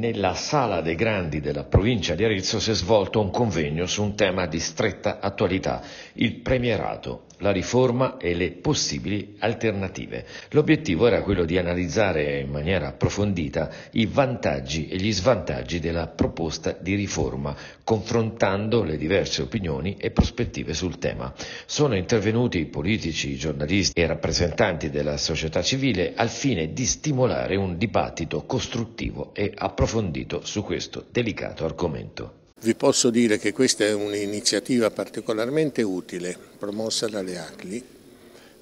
Nella Sala dei Grandi della provincia di Arezzo si è svolto un convegno su un tema di stretta attualità, il premierato, la riforma e le possibili alternative. L'obiettivo era quello di analizzare in maniera approfondita i vantaggi e gli svantaggi della proposta di riforma, confrontando le diverse opinioni e prospettive sul tema. Sono intervenuti politici, giornalisti e rappresentanti della società civile al fine di stimolare un dibattito costruttivo e approfondito approfondito su questo delicato argomento. Vi posso dire che questa è un'iniziativa particolarmente utile promossa dalle ACLI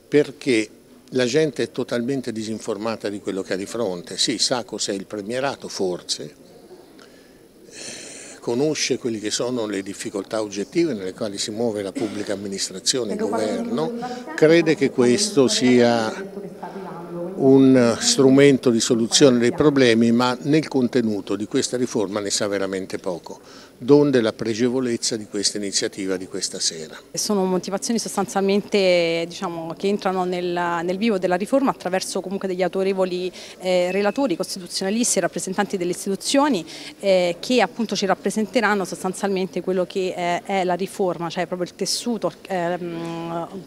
perché la gente è totalmente disinformata di quello che ha di fronte, sì sa cos'è il premierato forse, eh, conosce quelle che sono le difficoltà oggettive nelle quali si muove la pubblica amministrazione e il ecco, governo, crede che questo sia un strumento di soluzione dei problemi, ma nel contenuto di questa riforma ne sa veramente poco. Donde la pregevolezza di questa iniziativa di questa sera. Sono motivazioni sostanzialmente diciamo, che entrano nel, nel, vivo della riforma attraverso comunque degli autorevoli eh, relatori, costituzionalisti e rappresentanti delle istituzioni eh, che appunto ci rappresenteranno sostanzialmente quello che è, eh, è la riforma, cioè proprio il tessuto eh,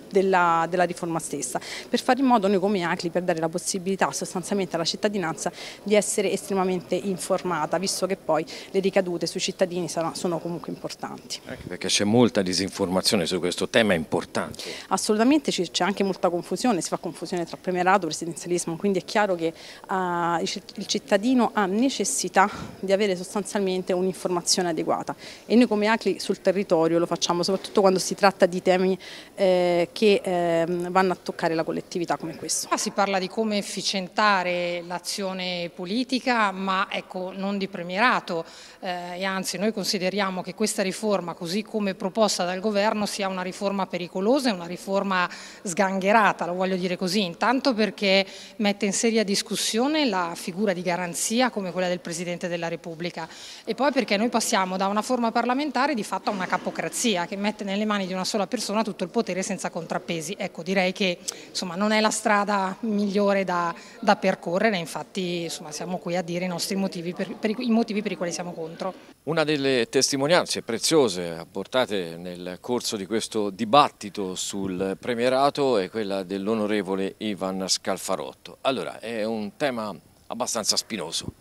della, della riforma stessa, per fare in modo noi come ACLI per dare la possibilità possibilità sostanzialmente alla cittadinanza di essere estremamente informata, visto che poi le ricadute sui cittadini sono, comunque importanti. Anche ecco, perché c'è molta disinformazione su questo tema importante. Assolutamente c'è anche molta confusione, si fa confusione tra premierato e presidenzialismo, quindi è chiaro che uh, il cittadino ha necessità di avere sostanzialmente un'informazione adeguata e noi come ACLI sul territorio lo facciamo soprattutto quando si tratta di temi eh, che eh, vanno a toccare la collettività come questo. Qua ah, si parla di come come efficientare l'azione politica, ma ecco, non di premierato eh, e anzi noi consideriamo che questa riforma, così come proposta dal governo, sia una riforma pericolosa e una riforma sgangherata, lo voglio dire così, intanto perché mette in seria discussione la figura di garanzia come quella del Presidente della Repubblica e poi perché noi passiamo da una forma parlamentare di fatto a una capocrazia che mette nelle mani di una sola persona tutto il potere senza contrappesi. Ecco, direi che insomma, non è la strada migliore e da, da percorrere, infatti insomma, siamo qui a dire i nostri motivi per, per, i motivi per i quali siamo contro. Una delle testimonianze preziose apportate nel corso di questo dibattito sul premierato è quella dell'onorevole Ivan Scalfarotto. Allora, è un tema abbastanza spinoso.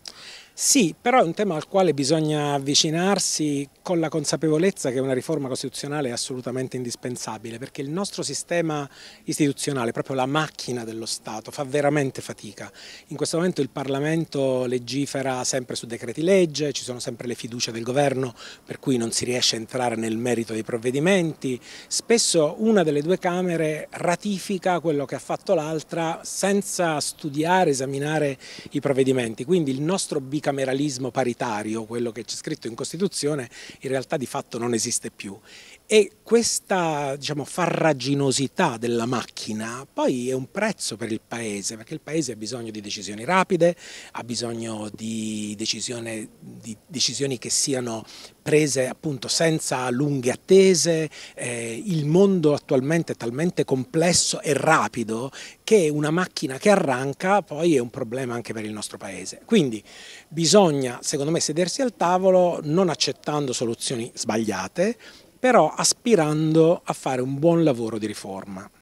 Sì, però è un tema al quale bisogna avvicinarsi con la consapevolezza che una riforma costituzionale è assolutamente indispensabile, perché il nostro sistema istituzionale, proprio la macchina dello Stato, fa veramente fatica. In questo momento il Parlamento legifera sempre su decreti legge, ci sono sempre le fiducie del governo, per cui non si riesce a entrare nel merito dei provvedimenti. Spesso una delle due Camere ratifica quello che ha fatto l'altra senza studiare, esaminare i provvedimenti. Quindi il nostro bicamerato bicameralismo paritario, quello che c'è scritto in Costituzione, in realtà di fatto non esiste più. E questa diciamo, farraginosità della macchina poi è un prezzo per il Paese, perché il Paese ha bisogno di decisioni rapide, ha bisogno di, di decisioni che siano prese appunto senza lunghe attese, eh, il mondo attualmente è talmente complesso e rapido che una macchina che arranca poi è un problema anche per il nostro paese. Quindi bisogna secondo me sedersi al tavolo non accettando soluzioni sbagliate, però aspirando a fare un buon lavoro di riforma.